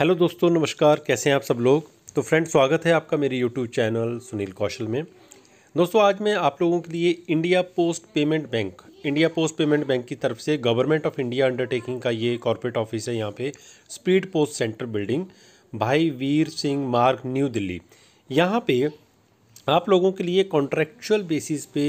hello दोस्तों नमस्कार कैसे हैं आप सब लोग तो फ्रेंड स्वागत है आपका मेरे यूट्यूब चैनल सुनील कौशल में दोस्तों आज मैं आप लोगों के लिए India post payment bank India post payment bank की तरफ से गवर्नमेंट ऑफ इंडिया अंडरटेकिंग का ये कॉरपोरेट ऑफिस है यहाँ पे स्पीड पोस्ट सेंटर बिल्डिंग भाई वीर सिंह मार्ग न्यू दिल्ली यहाँ पर आप लोगों के लिए कॉन्ट्रेक्चुअल बेसिस पे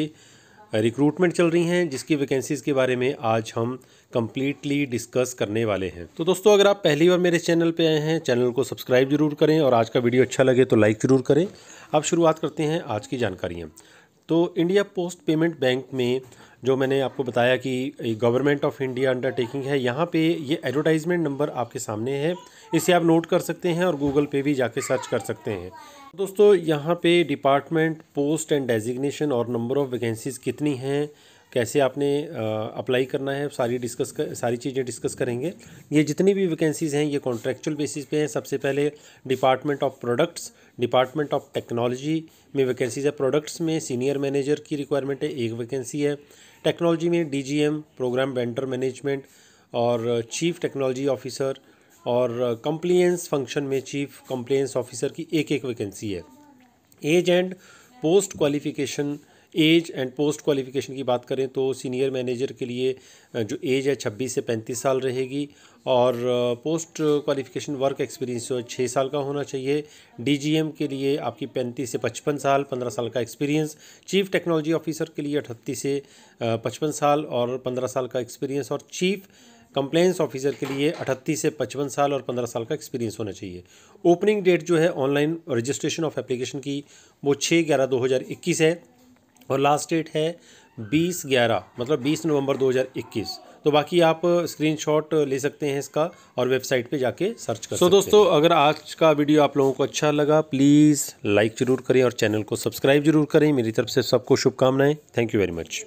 रिक्रूटमेंट चल रही हैं जिसकी वैकेंसीज़ के बारे में आज हम कम्प्लीटली डिस्कस करने वाले हैं तो दोस्तों अगर आप पहली बार मेरे चैनल पे आए हैं चैनल को सब्सक्राइब जरूर करें और आज का वीडियो अच्छा लगे तो लाइक ज़रूर करें अब शुरुआत करते हैं आज की जानकारियाँ तो इंडिया पोस्ट पेमेंट बैंक में जो मैंने आपको बताया कि गवर्नमेंट ऑफ इंडिया अंडरटेकिंग है यहाँ पे ये एडवर्टाइजमेंट नंबर आपके सामने है इसे आप नोट कर सकते हैं और गूगल पे भी जाके सर्च कर सकते हैं दोस्तों यहाँ पे डिपार्टमेंट पोस्ट एंड डेजिग्नेशन और नंबर ऑफ़ वैकेंसीज़ कितनी हैं कैसे आपने अप्लाई करना है सारी डिस्कस कर, सारी चीज़ें डिस्कस करेंगे ये जितनी भी वैकेंसीज़ हैं ये कॉन्ट्रेक्चुअल बेसिस पे हैं सबसे पहले department of products department of technology में वैकेंसीज़ है प्रोडक्ट्स में सीनियर मैनेजर की रिक्वायरमेंट है एक वैकेंसी है टेक्नोलॉजी में डी प्रोग्राम वेंडर मैनेजमेंट और चीफ टेक्नोलॉजी ऑफिसर और कंप्लियंस फंक्शन में चीफ कंप्लेंस ऑफिसर की एक एक वैकेंसी है age and post qualification age and post qualification की बात करें तो सीनियर मैनेजर के लिए जो एज है छब्बीस से पैंतीस साल रहेगी और पोस्ट क्वालिफ़िकेशन वर्क एक्सपीरियंस जो छः साल का होना चाहिए डीजीएम के लिए आपकी पैंतीस से पचपन साल पंद्रह साल का एक्सपीरियंस चीफ़ टेक्नोलॉजी ऑफिसर के लिए अठत्तीस से पचपन साल और पंद्रह साल का एक्सपीरियंस और चीफ़ कंप्लेंस ऑफिसर के लिए अठत्तीस से पचपन साल और पंद्रह साल का एक्सपीरियंस होना चाहिए ओपनिंग डेट जो है ऑनलाइन रजिस्ट्रेशन ऑफ एप्लीकेशन की वो छः ग्यारह इक्कीस है और लास्ट डेट है बीस ग्यारह मतलब बीस नवंबर 2021 तो बाकी आप स्क्रीनशॉट ले सकते हैं इसका और वेबसाइट पे जाके सर्च कर सो so, दोस्तों अगर आज का वीडियो आप लोगों को अच्छा लगा प्लीज़ लाइक ज़रूर करें और चैनल को सब्सक्राइब जरूर करें मेरी तरफ से सबको शुभकामनाएं थैंक यू वेरी मच